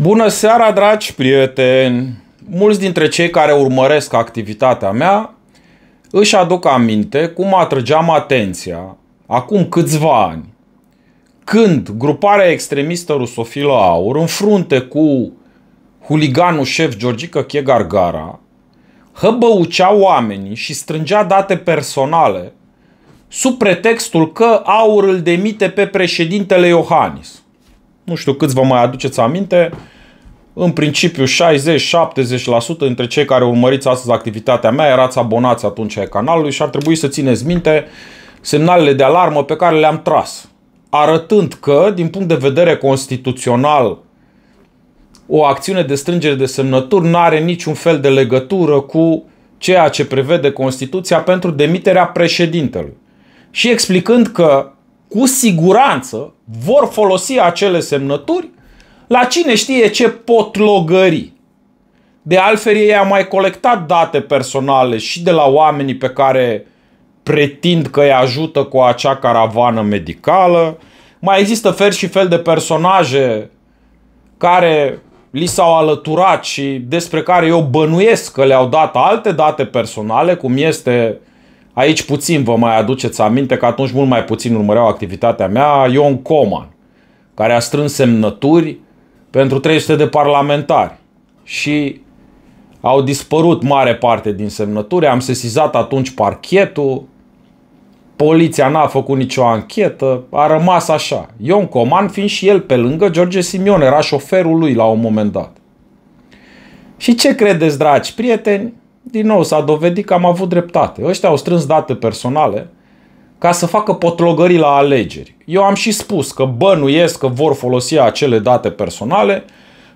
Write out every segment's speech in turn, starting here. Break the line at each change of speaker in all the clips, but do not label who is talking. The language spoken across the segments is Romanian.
Bună seara, dragi prieteni! Mulți dintre cei care urmăresc activitatea mea își aduc aminte cum atrăgeam atenția acum câțiva ani când gruparea extremistă rusofilă Aur, în frunte cu huliganul șef Georgica Chegargara, hăbăucea oamenii și strângea date personale sub pretextul că Aur îl demite pe președintele Iohannis nu știu câți vă mai aduceți aminte, în principiu 60-70% dintre cei care urmăriți astăzi activitatea mea erați abonați atunci ai canalului și ar trebui să țineți minte semnalele de alarmă pe care le-am tras. Arătând că, din punct de vedere constituțional, o acțiune de strângere de semnături nu are niciun fel de legătură cu ceea ce prevede Constituția pentru demiterea președintelui. Și explicând că cu siguranță vor folosi acele semnături la cine știe ce potlogării. De altfel, ei au mai colectat date personale și de la oamenii pe care pretind că îi ajută cu acea caravană medicală. Mai există fel și fel de personaje care li s-au alăturat și despre care eu bănuiesc că le-au dat alte date personale, cum este uh, Aici puțin vă mai aduceți aminte că atunci mult mai puțin urmăreau activitatea mea Ion Coman, care a strâns semnături pentru 300 de parlamentari și au dispărut mare parte din semnături, am sesizat atunci parchetul, poliția n-a făcut nicio anchetă, a rămas așa. Ion Coman fiind și el pe lângă, George Simion era șoferul lui la un moment dat. Și ce credeți, dragi prieteni? din nou s-a dovedit că am avut dreptate. Ăștia au strâns date personale ca să facă potlogării la alegeri. Eu am și spus că bănuiesc că vor folosi acele date personale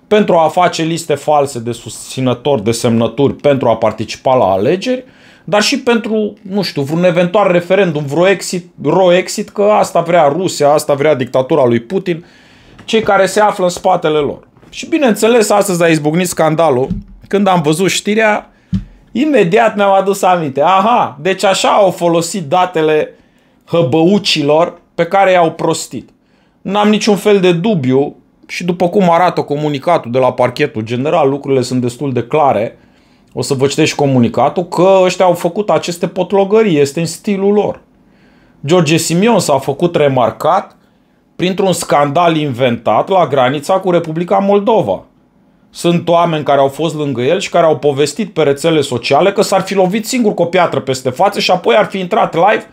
pentru a face liste false de susținători de semnături pentru a participa la alegeri, dar și pentru, nu știu, un eventual referendum, vreo exit, ro exit, că asta vrea Rusia, asta vrea dictatura lui Putin, cei care se află în spatele lor. Și bineînțeles, astăzi a izbucnit scandalul când am văzut știrea Imediat mi-am adus aminte. Aha, deci așa au folosit datele hăbăucilor pe care i-au prostit. N-am niciun fel de dubiu și după cum arată comunicatul de la parchetul general, lucrurile sunt destul de clare, o să vă citești comunicatul, că ăștia au făcut aceste potlogării, este în stilul lor. George Simion s-a făcut remarcat printr-un scandal inventat la granița cu Republica Moldova. Sunt oameni care au fost lângă el și care au povestit pe rețele sociale că s-ar fi lovit singur cu o piatră peste față și apoi ar fi intrat live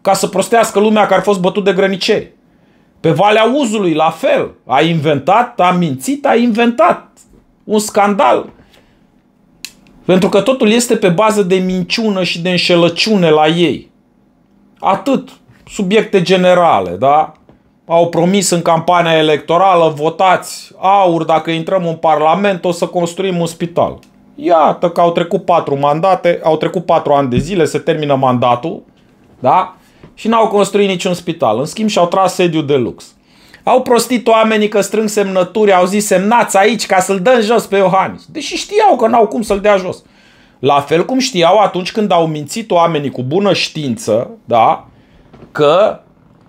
ca să prostească lumea care a fost bătut de grăniceri. Pe Valea Uzului, la fel. A inventat, a mințit, a inventat un scandal. Pentru că totul este pe bază de minciună și de înșelăciune la ei. Atât. Subiecte generale, da? au promis în campania electorală, votați aur, dacă intrăm în Parlament o să construim un spital. Iată că au trecut patru mandate, au trecut patru ani de zile, se termină mandatul, da? Și n-au construit niciun spital. În schimb și-au tras sediu de lux. Au prostit oamenii că strâng semnături, au zis semnați aici ca să-l dăm jos pe Iohannis. Deși știau că n-au cum să-l dea jos. La fel cum știau atunci când au mințit oamenii cu bună știință, da? Că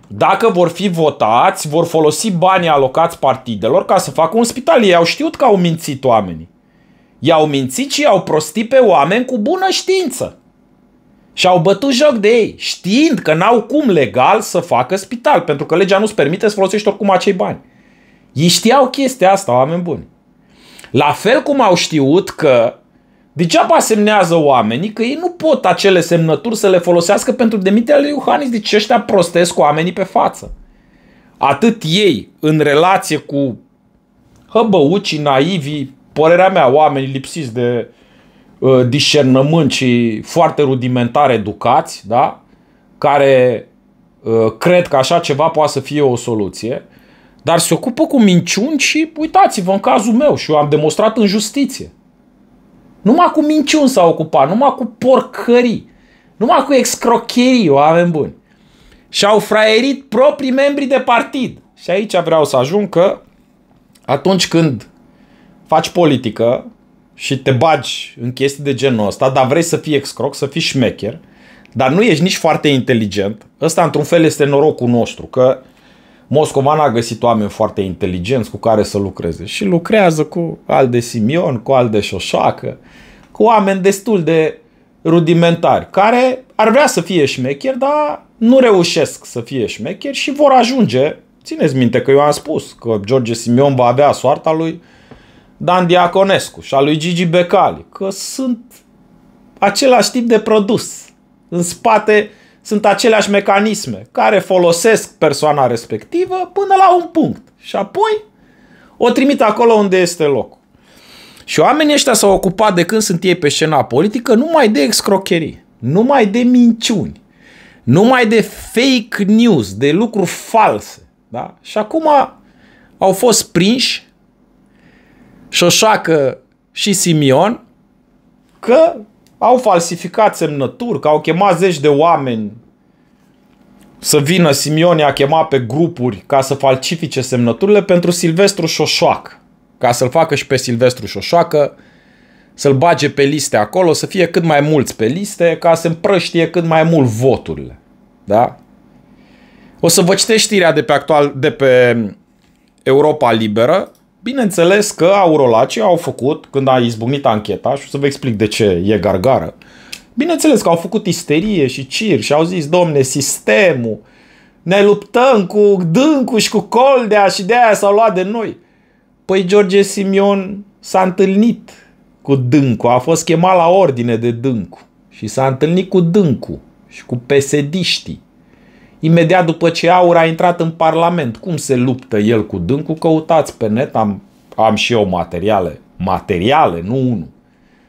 dacă vor fi votați, vor folosi banii alocați partidelor ca să facă un spital. Ei au știut că au mințit oamenii. I-au mințit și i-au prostit pe oameni cu bună știință. Și au bătut joc de ei, știind că n-au cum legal să facă spital, pentru că legea nu-ți permite să folosești oricum acei bani. Ei știau chestia asta, oameni buni. La fel cum au știut că Degeaba semnează oamenii că ei nu pot acele semnături să le folosească pentru demiterea lui Iohannis. Deci ăștia prostesc oamenii pe față. Atât ei în relație cu hăbăucii, naivi, părerea mea, oamenii lipsiți de uh, discernământ și foarte rudimentar educați, da? care uh, cred că așa ceva poate să fie o soluție, dar se ocupă cu minciuni și uitați-vă în cazul meu și eu am demonstrat în justiție numai cu minciuni s-a ocupat, numai cu porcării, numai cu excrocherii, oameni buni. Și-au fraierit proprii membri de partid. Și aici vreau să ajung că atunci când faci politică și te bagi în chestii de genul ăsta, dar vrei să fii excroc, să fii șmecher, dar nu ești nici foarte inteligent, ăsta într-un fel este norocul nostru, că Moscovan a găsit oameni foarte inteligenți cu care să lucreze și lucrează cu al de Simion, cu al de Șoșoacă, cu oameni destul de rudimentari, care ar vrea să fie șmecher, dar nu reușesc să fie șmecher și vor ajunge. Țineți minte că eu am spus că George Simion va avea soarta lui Dan Diaconescu și a lui Gigi Becali, că sunt același tip de produs. În spate sunt aceleași mecanisme care folosesc persoana respectivă până la un punct. Și apoi o trimit acolo unde este loc. Și oamenii ăștia s-au ocupat de când sunt ei pe scena politică numai de excrocherii, numai de minciuni, numai de fake news, de lucruri false. Da? Și acum au fost prinși Șoșoacă și Simion că au falsificat semnături, că au chemat zeci de oameni să vină, Simeone a chemat pe grupuri ca să falsifice semnăturile pentru Silvestru Șoșoac. Ca să-l facă și pe Silvestru Șoșoacă, să-l bage pe liste acolo, să fie cât mai mulți pe liste, ca să împrăștie cât mai mult voturile. Da? O să vă citesc știrea de pe, actual, de pe Europa Liberă, Bineînțeles că aurolacii au făcut, când a izbucnit ancheta, și o să vă explic de ce e gargară, bineînțeles că au făcut isterie și cir și au zis, domne, sistemul, ne luptăm cu dâncu și cu Coldea și de aia s-au luat de noi. Păi George Simion s-a întâlnit cu dâncu, a fost chemat la ordine de dâncu și s-a întâlnit cu dâncu și cu pesediștii imediat după ce Aur a intrat în Parlament. Cum se luptă el cu Dâncu? Căutați pe net, am, am și eu materiale. Materiale, nu unul.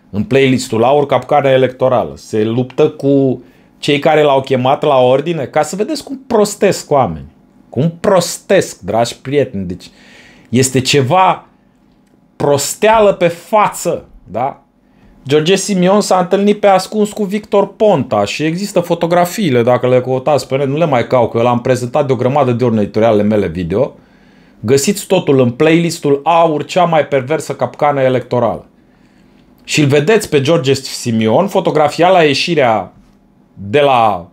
În playlistul Aur, capcana electorală. Se luptă cu cei care l-au chemat la ordine ca să vedeți cum prostesc oameni. Cum prostesc, dragi prieteni. Deci este ceva prosteală pe față, da? George Simion s-a întâlnit pe ascuns cu Victor Ponta și există fotografiile, dacă le căutați pe net, nu le mai cau, că l-am prezentat de o grămadă de ori în editorialele mele video. Găsiți totul în playlistul Aur, cea mai perversă capcană electorală. Și îl vedeți pe George Simion, fotografia la ieșirea de la,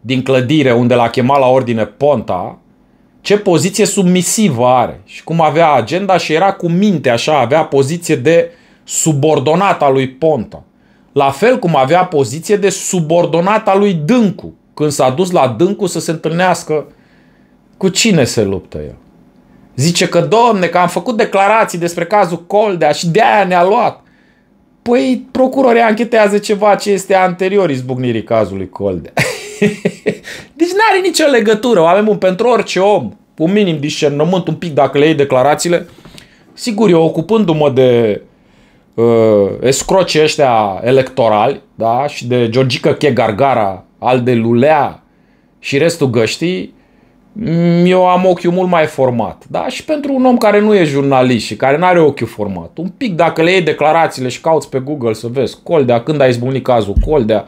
din clădire unde l-a chemat la ordine Ponta, ce poziție submisivă are și cum avea agenda și era cu minte așa, avea poziție de uh, subordonat al lui Ponta. La fel cum avea poziție de subordonat al lui Dâncu, când s-a dus la Dâncu să se întâlnească cu cine se luptă el. Zice că, domne, că am făcut declarații despre cazul Coldea și de aia ne-a luat. Păi, procurorii anchetează ceva ce este anterior izbucnirii cazului Coldea. deci nu are nicio legătură. Avem un pentru orice om, un minim discernământ, un pic dacă le iei declarațiile. Sigur, eu ocupându-mă de uh, escrocii ăștia electorali, da, și de Georgica Che Gargara, al de Lulea și restul găștii, mm, eu am ochiul mult mai format. Da? Și pentru un om care nu e jurnalist și care nu are ochiul format, un pic dacă le iei declarațiile și cauți pe Google să vezi Coldea, când a izbunit cazul Coldea,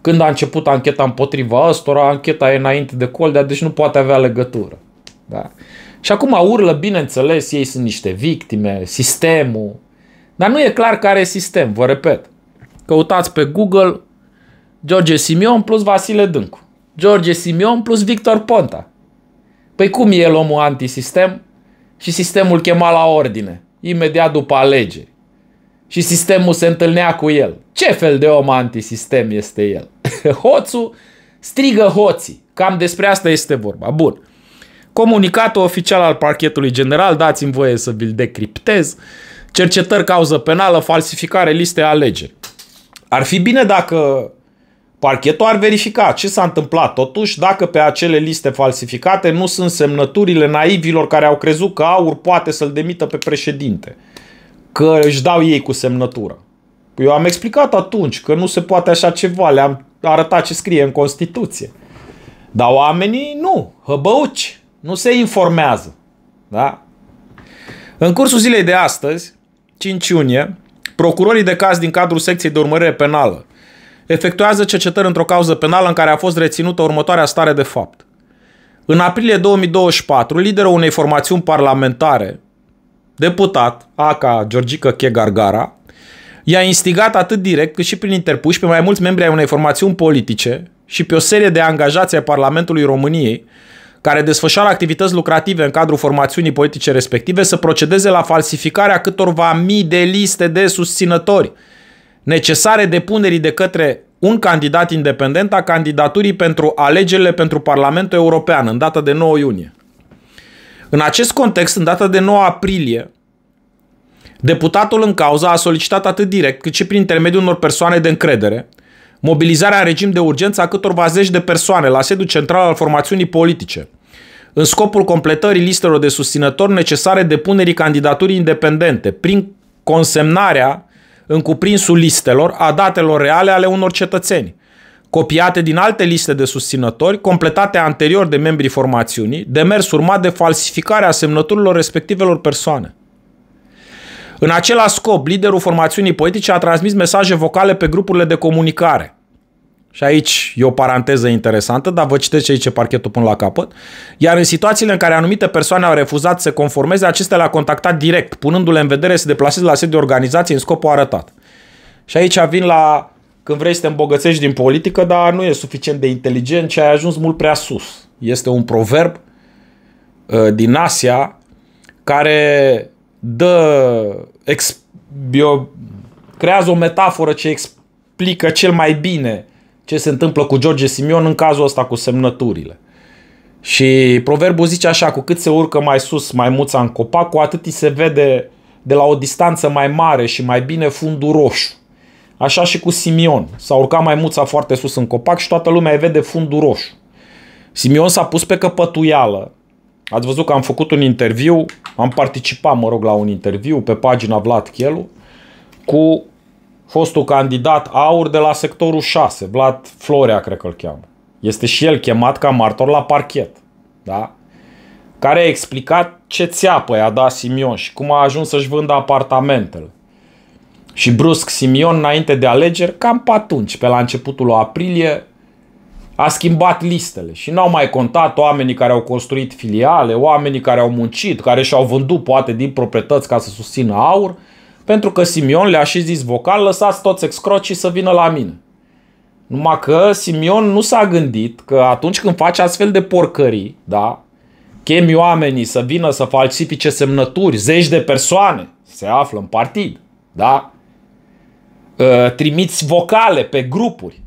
când a început ancheta împotriva ăstora, ancheta e înainte de Coldea, deci nu poate avea legătură. Da? Și acum urlă, bineînțeles, ei sunt niște victime, sistemul, dar nu e clar care e sistem, vă repet. Căutați pe Google George Simion plus Vasile Dâncu. George Simion plus Victor Ponta. Păi cum e el omul antisistem? Și sistemul chema la ordine, imediat după alegeri. Și sistemul se întâlnea cu el. Ce fel de om antisistem este el? Hoțul strigă hoții. Cam despre asta este vorba. Bun. Comunicatul oficial al parchetului general, dați-mi voie să vi-l decriptez. Uh, cercetări cauză penală, falsificare, liste, alegeri. Ar fi bine dacă parchetul ar verifica ce s-a întâmplat totuși dacă pe acele liste falsificate nu sunt semnăturile naivilor care au crezut că aur poate să-l demită pe președinte, că își dau ei cu semnătură. Eu am explicat atunci că nu se poate așa ceva, le-am arătat ce scrie în Constituție. Dar oamenii nu, hăbăuci, nu se informează. Da? În cursul zilei de astăzi 5 iunie, procurorii de caz din cadrul secției de urmărire penală efectuează cercetări într-o cauză penală în care a fost reținută următoarea stare de fapt. În aprilie 2024, liderul unei formațiuni parlamentare, deputat, aca Georgica Chegargara, i-a instigat atât direct cât și prin interpuși pe mai mulți membri ai unei formațiuni politice și pe o serie de angajații ai Parlamentului României care desfășoară activități lucrative în cadrul formațiunii politice respective să procedeze la falsificarea câtorva mii de liste de susținători necesare depunerii de către un candidat independent a candidaturii pentru alegerile pentru Parlamentul European în data de 9 iunie. În acest context, în data de 9 aprilie, deputatul în cauză a solicitat atât direct cât și prin intermediul unor persoane de încredere mobilizarea în regim de urgență a câtorva zeci de persoane la sediul central al formațiunii politice, în scopul completării listelor de susținători necesare depunerii candidaturii independente, prin consemnarea în cuprinsul listelor a datelor reale ale unor cetățeni, copiate din alte liste de susținători, completate anterior de membrii formațiunii, demers urmat de falsificarea semnăturilor respectivelor persoane. În același scop, liderul formațiunii politice a transmis mesaje vocale pe grupurile de comunicare. Și aici e o paranteză interesantă, dar vă citesc ce zice parchetul până la capăt. Iar în situațiile în care anumite persoane au refuzat să se conformeze, acestea le-a contactat direct, punându-le în vedere să deplaseze la sediul organizației în scopul arătat. Și aici vin la când vrei să te îmbogățești din politică, dar nu e suficient de inteligent și ai ajuns mult prea sus. Este un proverb uh, din Asia care dă, ex, bio, creează o metaforă ce explică cel mai bine ce se întâmplă cu George Simion în cazul ăsta cu semnăturile. Și proverbul zice așa, cu cât se urcă mai sus maimuța în copac, cu atât îi se vede de la o distanță mai mare și mai bine fundul roșu. Așa și cu Simion. S-a urcat maimuța foarte sus în copac și toată lumea îi vede fundul roșu. Simion s-a pus pe căpătuială Ați văzut că am făcut un interviu, am participat, mă rog, la un interviu pe pagina Vlad Chelu cu fostul candidat aur de la sectorul 6, Vlad Florea, cred că îl cheamă. Este și el chemat ca martor la parchet. Da? Care a explicat ce țeapă i-a dat Simion și cum a ajuns să-și vândă apartamentele. Și brusc Simion, înainte de alegeri, cam pe atunci, pe la începutul aprilie, a schimbat listele și n-au mai contat oamenii care au construit filiale, oamenii care au muncit, care și-au vândut poate din proprietăți ca să susțină aur, pentru că Simion le-a și zis vocal, lăsați toți excrocii să vină la mine. Numai că Simion nu s-a gândit că atunci când faci astfel de porcării, da, chemi oamenii să vină să falsifice semnături, zeci de persoane se află în partid, da, ă, trimiți vocale pe grupuri,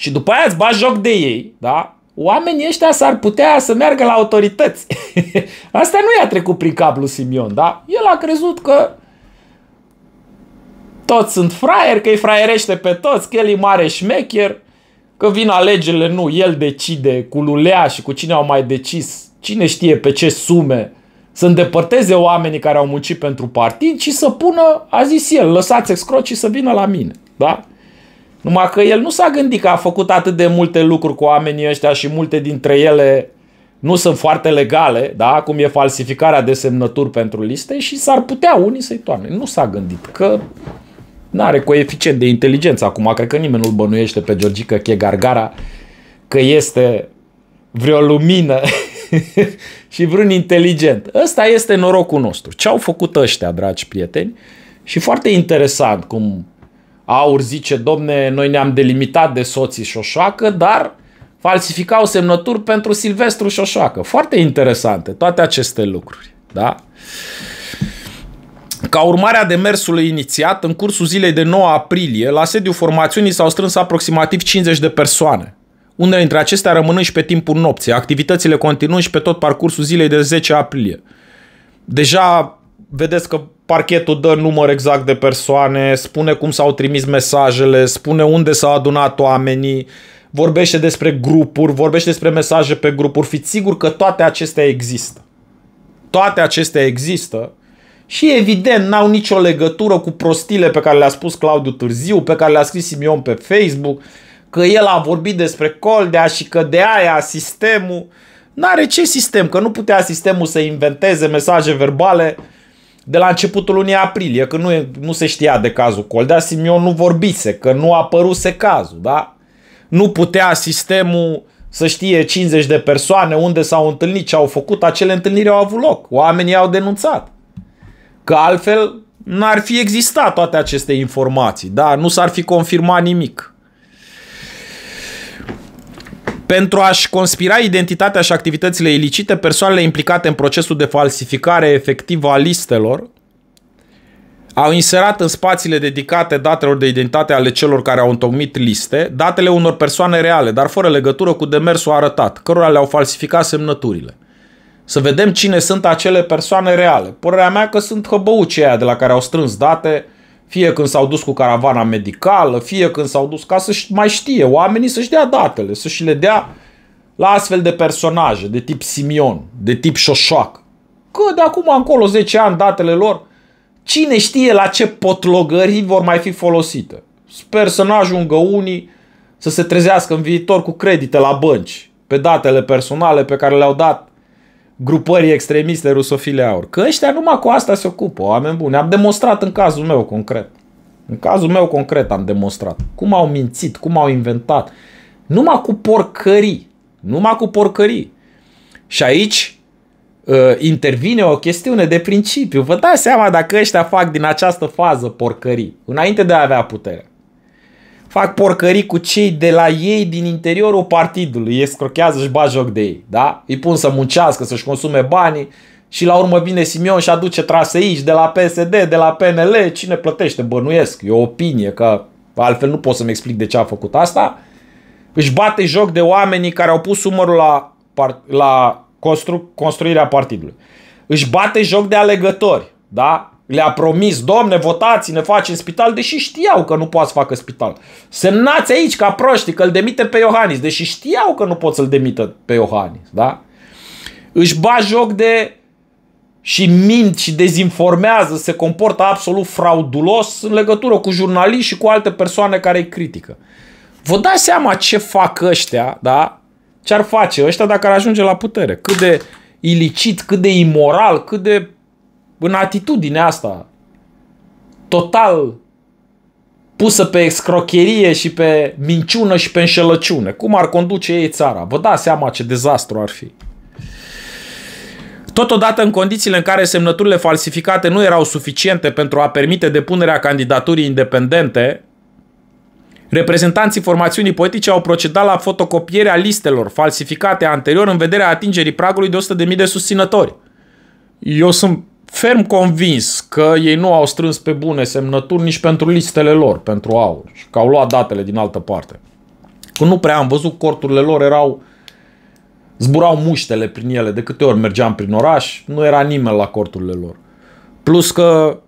și după aia îți bagi joc de ei, da? Oamenii ăștia s-ar putea să meargă la autorități. Asta nu i-a trecut prin cap lui Simion, da? El a crezut că toți sunt fraier, că îi fraierește pe toți, că el e mare șmecher, că vin alegerile, nu, el decide cu Lulea și cu cine au mai decis, cine știe pe ce sume, să îndepărteze oamenii care au muncit pentru partid și să pună, a zis el, lăsați excrocii să vină la mine. Da? Numai că el nu s-a gândit că a făcut atât de multe lucruri cu oamenii ăștia și multe dintre ele nu sunt foarte legale, da? cum e falsificarea de semnături pentru liste și s-ar putea unii să-i toarne. Nu s-a gândit că nu are coeficient de inteligență acum, cred că nimeni nu-l bănuiește pe Georgica Chegargara că este vreo lumină și vreun inteligent. Ăsta este norocul nostru. Ce au făcut ăștia, dragi prieteni? Și foarte interesant cum Aur zice, domne, noi ne-am delimitat de soții Șoșoacă, dar falsificau semnături pentru Silvestru Șoșoacă. Foarte interesante toate aceste lucruri. Da? Ca urmare a demersului inițiat, în cursul zilei de 9 aprilie, la sediul formațiunii s-au strâns aproximativ 50 de persoane. Unele dintre acestea rămânând și pe timpul nopții, activitățile continuând și pe tot parcursul zilei de 10 aprilie. Deja vedeți că parchetul dă număr exact de persoane, spune cum s-au trimis mesajele, spune unde s-au adunat oamenii, vorbește despre grupuri, vorbește despre mesaje pe grupuri. Fiți sigur că toate acestea există. Toate acestea există și evident n-au nicio legătură cu prostile pe care le-a spus Claudiu Târziu, pe care le-a scris Simion pe Facebook, că el a vorbit despre Coldea și că de aia sistemul... N-are ce sistem, că nu putea sistemul să inventeze mesaje verbale de la începutul lunii aprilie, că nu, e, nu se știa de cazul Coldea, Simion nu vorbise, că nu apăruse cazul, da? Nu putea sistemul să știe 50 de persoane unde s-au întâlnit, ce au făcut, acele întâlniri au avut loc, oamenii au denunțat. Că altfel n-ar fi existat toate aceste informații, da? Nu s-ar fi confirmat nimic. Pentru a-și conspira identitatea și activitățile ilicite, persoanele implicate în procesul de falsificare efectivă a listelor au inserat în spațiile dedicate datelor de identitate ale celor care au întocmit liste datele unor persoane reale, dar fără legătură cu demersul arătat, cărora le-au falsificat semnăturile. Să vedem cine sunt acele persoane reale. Părerea mea că sunt hăbăucii aia de la care au strâns date, fie când s-au dus cu caravana medicală, fie când s-au dus ca să mai știe oamenii să-și dea datele, să-și le dea la astfel de personaje, de tip Simion, de tip Șoșoac. Că de acum încolo 10 ani datele lor, cine știe la ce potlogării vor mai fi folosite. Sper să nu ajungă unii să se trezească în viitor cu credite la bănci pe datele personale pe care le-au dat grupării extremiste rusofile aur. Că ăștia numai cu asta se ocupă, oameni buni. Am demonstrat în cazul meu concret. În cazul meu concret am demonstrat. Cum au mințit, cum au inventat. Numai cu porcării. Numai cu porcării. Și aici uh, intervine o chestiune de principiu. Vă dați seama dacă ăștia fac din această fază porcării, înainte de a avea putere fac porcării cu cei de la ei din interiorul partidului, ei scrochează și ba joc de ei, da? Îi pun să muncească, să-și consume banii și la urmă vine Simion și aduce traseici de la PSD, de la PNL, cine plătește, bănuiesc, e o opinie, că altfel nu pot să-mi explic de ce a făcut asta, își bate joc de oamenii care au pus umărul la, la constru, construirea partidului. Își bate joc de alegători, da? le-a promis, domne, votați, ne facem spital, deși știau că nu poate să facă spital. Semnați aici ca proști că îl demite pe Iohannis, deși știau că nu pot să-l demită pe Iohannis, da? Își ba joc de și mint și dezinformează, se comportă absolut fraudulos în legătură cu jurnaliști și cu alte persoane care îi critică. Vă dați seama ce fac ăștia, da? Ce ar face ăștia dacă ar ajunge la putere? Cât de ilicit, cât de imoral, cât de în atitudinea asta total pusă pe escrocherie și pe minciună și pe înșelăciune. Cum ar conduce ei țara? Vă dați seama ce dezastru ar fi. Totodată, în condițiile în care semnăturile falsificate nu erau suficiente pentru a permite depunerea candidaturii independente, reprezentanții formațiunii politice au procedat la fotocopierea listelor falsificate anterior în vederea atingerii pragului de 100.000 de susținători. Eu sunt ferm convins că ei nu au strâns pe bune semnături nici pentru listele lor, pentru aur, și că au luat datele din altă parte. Că nu prea am văzut, corturile lor erau zburau muștele prin ele, de câte ori mergeam prin oraș, nu era nimeni la corturile lor. Plus că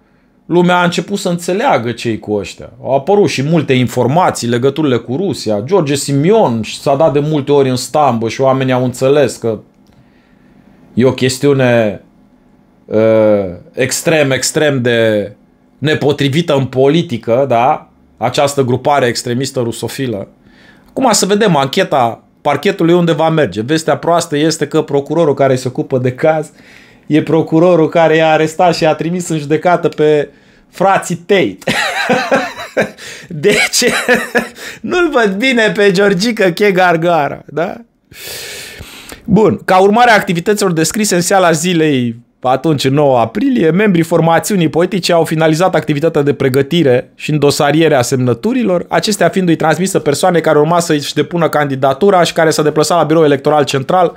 lumea a început să înțeleagă cei cu ăștia. Au apărut și multe informații, legăturile cu Rusia. George Simion s-a dat de multe ori în stambă și oamenii au înțeles că e o chestiune Uh, extrem, extrem de nepotrivită în politică, da? Această grupare extremistă rusofilă. Acum să vedem ancheta parchetului va merge. Vestea proastă este că procurorul care se ocupă de caz e procurorul care i-a arestat și a trimis în judecată pe frații Tate. deci, nu-l văd bine pe Georgica Chegargara, da? Bun, ca urmare a activităților descrise în seala zilei atunci, în 9 aprilie, membrii formațiunii poetice au finalizat activitatea de pregătire și îndosariere a semnăturilor, acestea fiindu-i transmisă persoane care urma să-și depună candidatura și care s-a deplasat la Biroul Electoral Central,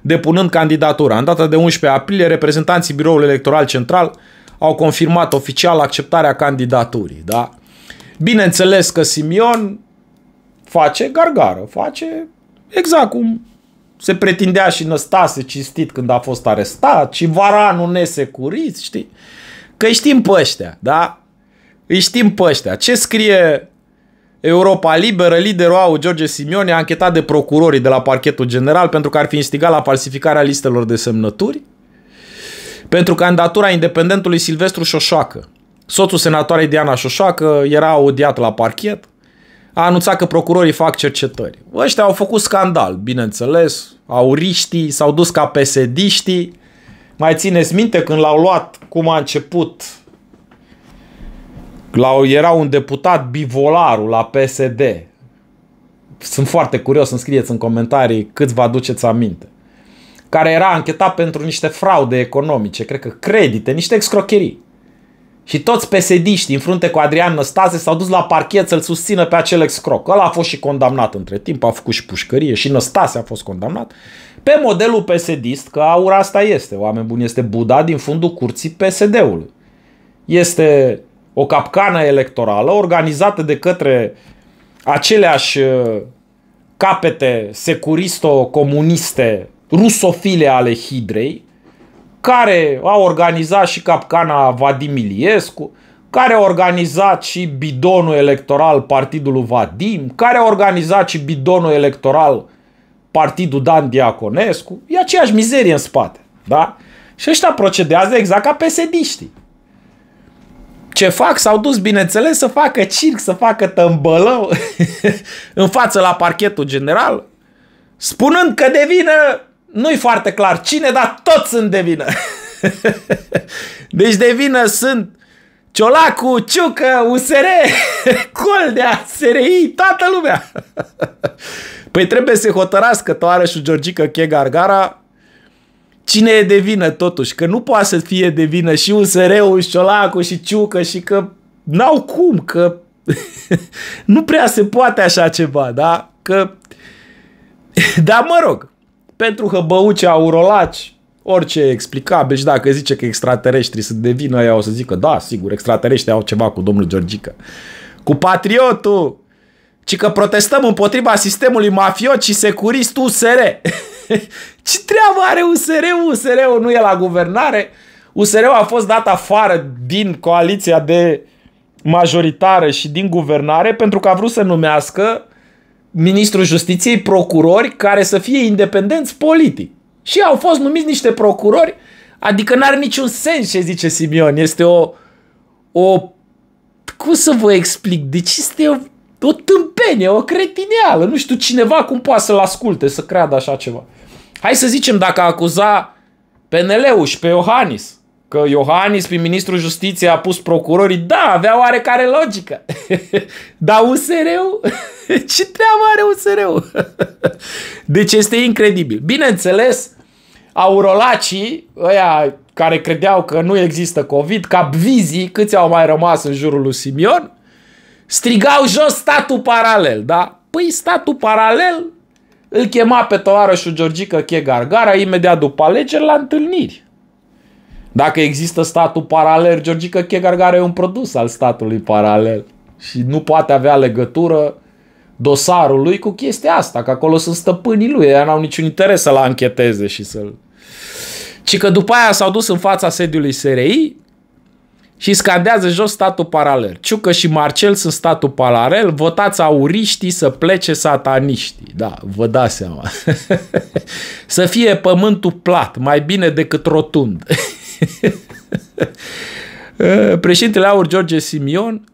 depunând candidatura. În data de 11 aprilie, reprezentanții Biroului Electoral Central au confirmat oficial acceptarea candidaturii. Da? Bineînțeles că Simion face gargară, face exact cum se pretindea și Năstase cistit când a fost arestat și Varanul nesecurit, știi? Că îi știm pe ăștia, da? Îi știm pe ăștia. Ce scrie Europa Liberă, liderul AU George Simeone, a anchetat de procurorii de la parchetul general pentru că ar fi instigat la falsificarea listelor de semnături pentru candidatura independentului Silvestru Șoșoacă. Soțul senatoarei Diana Șoșoacă era audiat la parchet a anunțat că procurorii fac cercetări. Ăștia au făcut scandal, bineînțeles, auriștii, s-au dus ca pesediștii. Mai țineți minte când l-au luat, cum a început, la, era un deputat bivolaru la PSD. Sunt foarte curios, să scrieți în comentarii câți vă aduceți aminte. Care era anchetat pentru niște fraude economice, cred că credite, niște excrocherii. Și toți psd în frunte cu Adrian Năstase s-au dus la parchet să-l susțină pe acel ex-croc. Ăla a fost și condamnat între timp, a făcut și pușcărie și Năstase a fost condamnat. Pe modelul psd că aura asta este, oameni buni, este Buda din fundul curții PSD-ului. Este o capcană electorală organizată de către aceleași uh, capete securisto-comuniste rusofile ale Hidrei, care a organizat și capcana Vadim Iliescu, care a organizat și bidonul electoral Partidului Vadim, care a organizat și bidonul electoral Partidul Dan Diaconescu. E aceeași mizerie în spate. Da? Și ăștia procedează exact ca pesediștii. Ce fac? S-au dus, bineînțeles, să facă circ, să facă tămbălău în față la parchetul general, spunând că devină nu-i foarte clar cine, dar toți sunt de vină. deci de vină sunt Ciolacu, Ciucă, USR, Coldea, SRI, toată lumea. păi trebuie să hotărască Toarășul Georgica Chegargara cine e de vină totuși, că nu poate să fie de vină și USR-ul, și Ciolacu, și Ciucă, și că n-au cum, că nu prea se poate așa ceva, da? Că... Dar mă rog, pentru că băuci aurolaci, orice e explicabil și dacă zice că extraterestrii sunt de vină, aia o să zică, da, sigur, extraterestrii au ceva cu domnul Georgică. Cu patriotul, ci că protestăm împotriva sistemului mafiot și securist USR. Ce treabă are USR-ul? USR-ul nu e la guvernare. usr a fost dat afară din coaliția de majoritară și din guvernare pentru că a vrut să numească ministrul justiției procurori care să fie independenți politic. Și au fost numiți niște procurori, adică n-are niciun sens ce zice Simion. Este o, o cum să vă explic? Deci este o, o tâmpenie, o cretineală. Nu știu cineva cum poate să-l asculte, să creadă așa ceva. Hai să zicem dacă acuza PNL-ul și pe Iohannis că Iohannis, prim-ministrul justiției, a pus procurorii, da, avea oarecare logică. Dar USR-ul? Ce treabă are USR-ul? deci este incredibil. Bineînțeles, aurolacii, ăia care credeau că nu există COVID, vizii, câți au mai rămas în jurul lui Simion, strigau jos statul paralel, da? Păi statul paralel îl chema pe tovarășul Georgica Che Gargara imediat după alegeri la întâlniri. Dacă există statul paralel, Georgica Chegargar e un produs al statului paralel și nu poate avea legătură dosarul lui cu chestia asta, că acolo sunt stăpânii lui, ei n-au niciun interes să-l ancheteze și să-l... Ci că după aia s-au dus în fața sediului SRI și scandează jos statul paralel. Ciucă și Marcel sunt statul paralel, votați auriștii să plece sataniștii. Da, vă dați seama. să fie pământul plat, mai bine decât rotund. Președintele Aur George Simion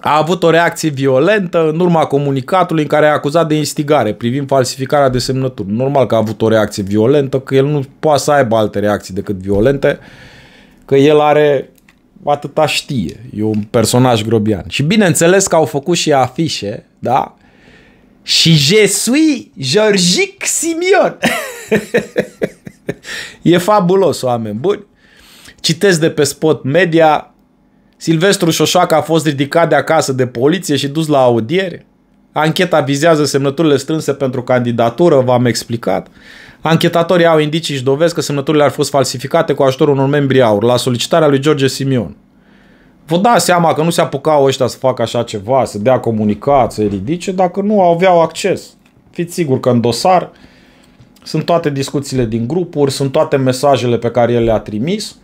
a avut o reacție violentă în urma comunicatului în care a acuzat de instigare privind falsificarea de semnături. Normal că a avut o reacție violentă, că el nu poate să aibă alte reacții decât violente, că el are atâta știe. E un personaj grobian. Și bineînțeles că au făcut și afișe, da? Și je suis Georgic Simion. e fabulos, oameni buni. Citesc de pe spot media, Silvestru Șoșoacă a fost ridicat de acasă de poliție și dus la audiere. Ancheta vizează semnăturile strânse pentru candidatură, v-am explicat. Anchetatorii au indicii și dovezi că semnăturile ar fost falsificate cu ajutorul unor membri aur, la solicitarea lui George Simion. Vă dați seama că nu se apucau ăștia să facă așa ceva, să dea comunicat, să ridice, dacă nu aveau acces. Fiți sigur că în dosar sunt toate discuțiile din grupuri, sunt toate mesajele pe care el le-a trimis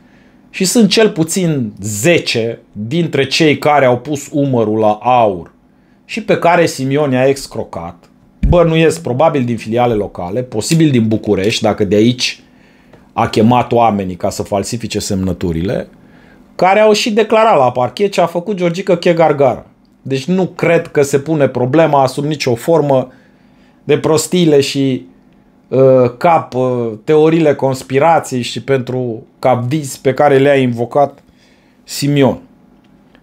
și sunt cel puțin 10 dintre cei care au pus umărul la aur și pe care Simion i-a excrocat. Bănuiesc probabil din filiale locale, posibil din București, dacă de aici a chemat oamenii ca să falsifice semnăturile, care au și declarat la parchet ce a făcut Georgica Chegargar. Deci nu cred că se pune problema sub nicio formă de prostiile și Uh, cap uh, teoriile conspirației și pentru capdizi pe care le-a invocat Simion.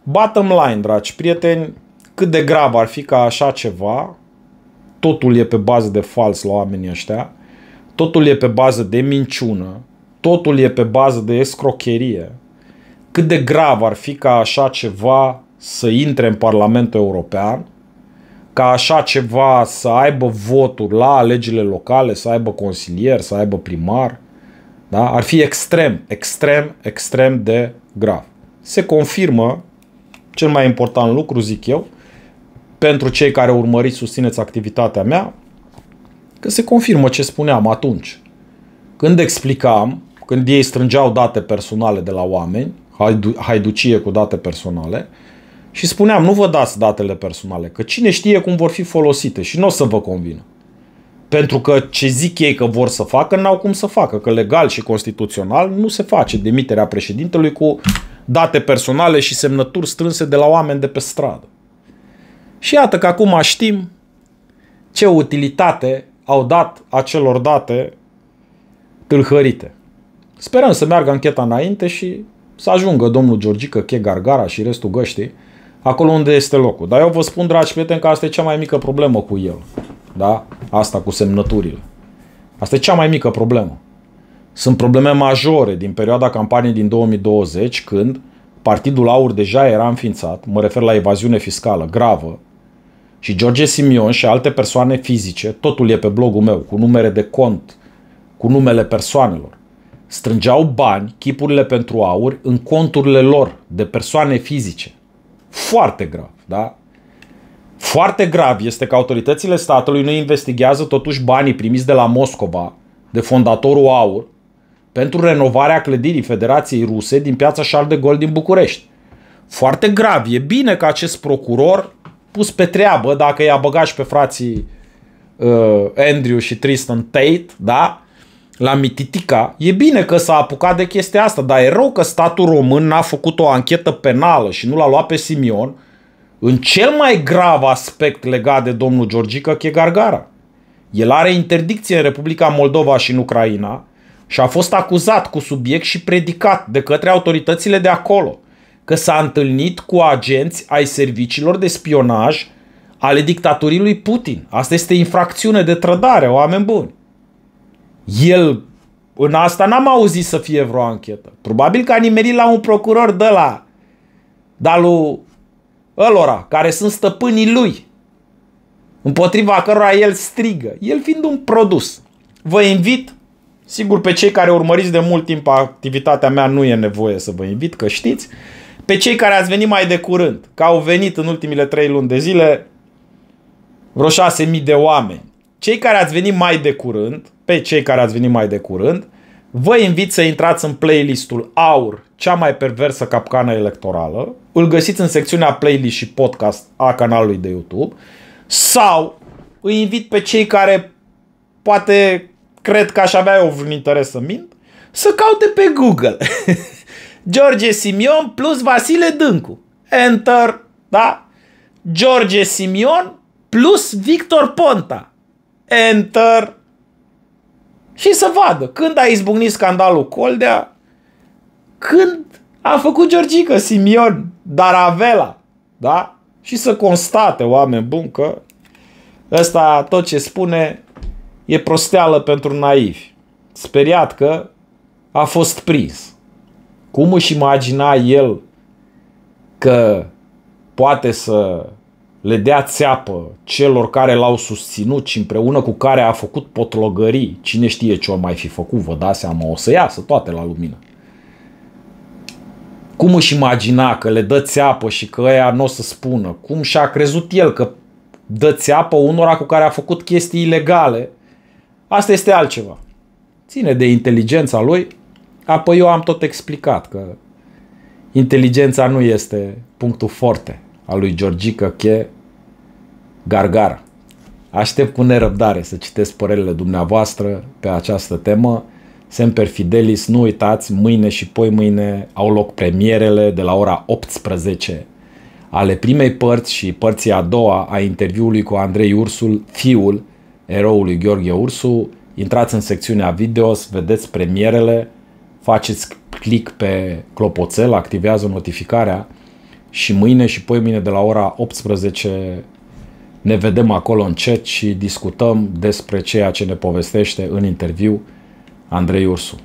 Bottom line, dragi prieteni, cât de grab ar fi ca așa ceva, totul e pe bază de fals la oamenii ăștia, totul e pe bază de minciună, totul e pe bază de escrocherie. Cât de grav ar fi ca așa ceva să intre în Parlamentul European, ca așa ceva să aibă voturi la alegerile locale, să aibă consilier, să aibă primar, da? ar fi extrem, extrem, extrem de grav. Se confirmă cel mai important lucru, zic eu, pentru cei care urmăriți, susțineți activitatea mea, că se confirmă ce spuneam atunci. Când explicam, când ei strângeau date personale de la oameni, haiducie cu date personale, și spuneam, nu vă dați datele personale, că cine știe cum vor fi folosite și nu o să vă convină. Pentru că ce zic ei că vor să facă, n-au cum să facă, că legal și constituțional nu se face demiterea președintelui cu date personale și semnături strânse de la oameni de pe stradă. Și iată că acum știm ce utilitate au dat acelor date tâlhărite. Sperăm să meargă ancheta înainte și să ajungă domnul Georgică Che Gargara și restul găștii acolo unde este locul. Dar eu vă spun, dragi prieteni, că asta e cea mai mică problemă cu el. Da? Asta cu semnăturile. Asta e cea mai mică problemă. Sunt probleme majore din perioada campaniei din 2020, când Partidul Aur deja era înființat, mă refer la evaziune fiscală gravă, și George Simion și alte persoane fizice, totul e pe blogul meu, cu numere de cont, cu numele persoanelor, strângeau bani, chipurile pentru aur, în conturile lor de persoane fizice – foarte grav, da? Foarte grav este că autoritățile statului nu investigează totuși banii primiți de la Moscova, de fondatorul AUR, pentru renovarea clădirii Federației Ruse din piața Charles de Gaulle din București. Foarte grav. E bine că acest procuror pus pe treabă, dacă i-a băgat și pe frații uh, Andrew și Tristan Tate, da? la Mititica, e bine că s-a apucat de chestia asta, dar e rău că statul român n-a făcut o anchetă penală și nu l-a luat pe Simion în cel mai grav aspect legat de domnul Georgica Chegargara. El are interdicție în Republica Moldova și în Ucraina și a fost acuzat cu subiect și predicat de către autoritățile de acolo că s-a întâlnit cu agenți ai serviciilor de spionaj ale dictaturii lui Putin. Asta este infracțiune de trădare, oameni buni. El, în asta n-am auzit să fie vreo anchetă. Probabil că a nimerit la un procuror de la, dar lui ălora, care sunt stăpânii lui, împotriva cărora el strigă, el fiind un produs. Vă invit, sigur pe cei care urmăriți de mult timp activitatea mea nu e nevoie să vă invit, că știți, pe cei care ați venit mai de curând, că au venit în ultimile trei luni de zile vreo mii de oameni cei care ați venit mai de curând, pe cei care ați venit mai de curând, vă invit să intrați în playlistul Aur, cea mai perversă capcană electorală. Îl găsiți în secțiunea playlist și podcast a canalului de YouTube. Sau îi invit pe cei care poate cred că aș avea eu vreun interes să mint, să caute pe Google. George Simion plus Vasile Dâncu. Enter, da? George Simion plus Victor Ponta enter și să vadă când a izbucnit scandalul Coldea, când a făcut Georgica, Simion Daravela, da? Și să constate, oameni buni, că ăsta tot ce spune e prosteală pentru naivi. Speriat că a fost prins. Cum își imagina el că poate să le dea țeapă celor care l-au susținut și împreună cu care a făcut potlogării. Cine știe ce o mai fi făcut, vă dați seama, o să iasă toate la lumină. Cum își imagina că le dă țeapă și că ea nu o să spună? Cum și-a crezut el că dă țeapă unora cu care a făcut chestii ilegale? Asta este altceva. Ține de inteligența lui. Apoi eu am tot explicat că inteligența nu este punctul forte al lui Georgica Che Gargar. Aștept cu nerăbdare să citesc părerile dumneavoastră pe această temă. Semper Fidelis, nu uitați, mâine și poi mâine au loc premierele de la ora 18 ale primei părți și părții a doua a interviului cu Andrei Ursul, fiul eroului Gheorghe Ursu. Intrați în secțiunea video, vedeți premierele, faceți click pe clopoțel, activează notificarea și mâine și poi mâine de la ora 18 ne vedem acolo în chat și discutăm despre ceea ce ne povestește în interviu Andrei Ursu.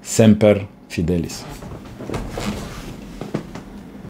Semper Fidelis.